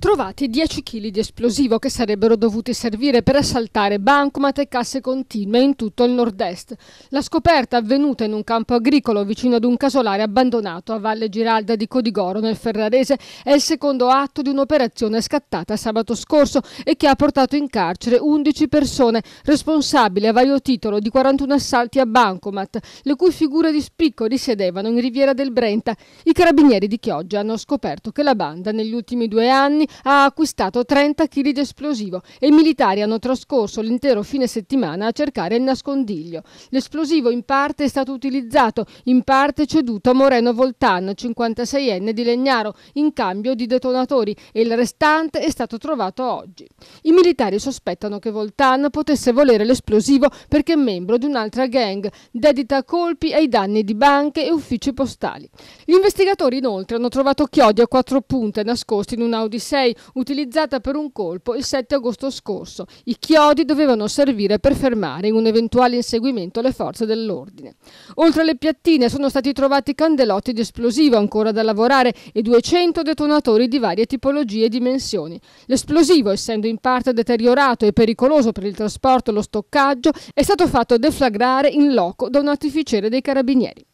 Trovati 10 kg di esplosivo che sarebbero dovuti servire per assaltare bancomat e casse continue in tutto il nord-est. La scoperta avvenuta in un campo agricolo vicino ad un casolare abbandonato a Valle Giralda di Codigoro nel Ferrarese è il secondo atto di un'operazione scattata sabato scorso e che ha portato in carcere 11 persone responsabili a vario titolo di 41 assalti a bancomat, le cui figure di spicco risiedevano in Riviera del Brenta. I carabinieri di Chioggia hanno scoperto che la banda negli ultimi due anni ha acquistato 30 kg di esplosivo e i militari hanno trascorso l'intero fine settimana a cercare il nascondiglio. L'esplosivo in parte è stato utilizzato, in parte ceduto a Moreno Voltan, 56enne di Legnaro, in cambio di detonatori e il restante è stato trovato oggi. I militari sospettano che Voltan potesse volere l'esplosivo perché è membro di un'altra gang, dedita a colpi ai danni di banche e uffici postali. Gli investigatori inoltre hanno trovato chiodi a quattro punte nascosti in un'Audi 6 6, utilizzata per un colpo il 7 agosto scorso. I chiodi dovevano servire per fermare in un eventuale inseguimento le forze dell'ordine. Oltre alle piattine sono stati trovati candelotti di esplosivo ancora da lavorare e 200 detonatori di varie tipologie e dimensioni. L'esplosivo, essendo in parte deteriorato e pericoloso per il trasporto e lo stoccaggio, è stato fatto deflagrare in loco da un artificiere dei carabinieri.